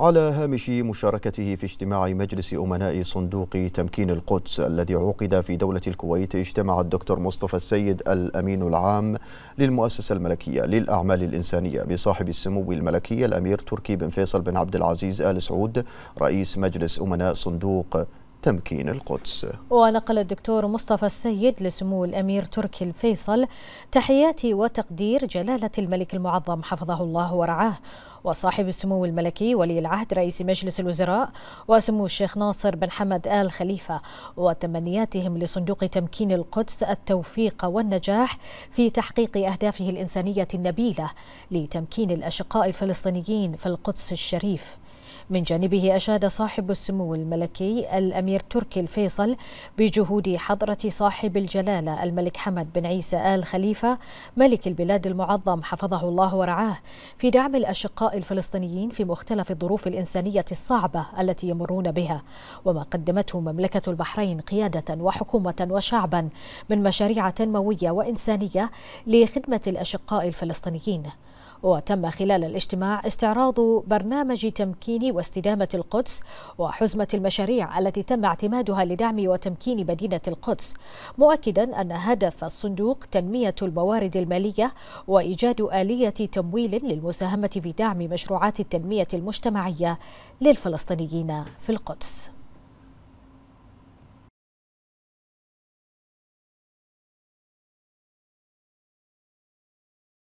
على هامش مشاركته في اجتماع مجلس أمناء صندوق تمكين القدس الذي عقد في دولة الكويت اجتمع الدكتور مصطفى السيد الأمين العام للمؤسسة الملكية للأعمال الإنسانية بصاحب السمو الملكي الأمير تركي بن فيصل بن عبد العزيز آل سعود رئيس مجلس أمناء صندوق تمكين القدس ونقل الدكتور مصطفى السيد لسمو الأمير تركي الفيصل تحياتي وتقدير جلالة الملك المعظم حفظه الله ورعاه وصاحب السمو الملكي ولي العهد رئيس مجلس الوزراء وسمو الشيخ ناصر بن حمد آل خليفة وتمنياتهم لصندوق تمكين القدس التوفيق والنجاح في تحقيق أهدافه الإنسانية النبيلة لتمكين الأشقاء الفلسطينيين في القدس الشريف من جانبه أشاد صاحب السمو الملكي الأمير تركي الفيصل بجهود حضرة صاحب الجلالة الملك حمد بن عيسى آل خليفة ملك البلاد المعظم حفظه الله ورعاه في دعم الأشقاء الفلسطينيين في مختلف الظروف الإنسانية الصعبة التي يمرون بها وما قدمته مملكة البحرين قيادة وحكومة وشعبا من مشاريع تنموية وإنسانية لخدمة الأشقاء الفلسطينيين وتم خلال الاجتماع استعراض برنامج تمكين واستدامة القدس وحزمة المشاريع التي تم اعتمادها لدعم وتمكين مدينة القدس مؤكدا أن هدف الصندوق تنمية الموارد المالية وإيجاد آلية تمويل للمساهمة في دعم مشروعات التنمية المجتمعية للفلسطينيين في القدس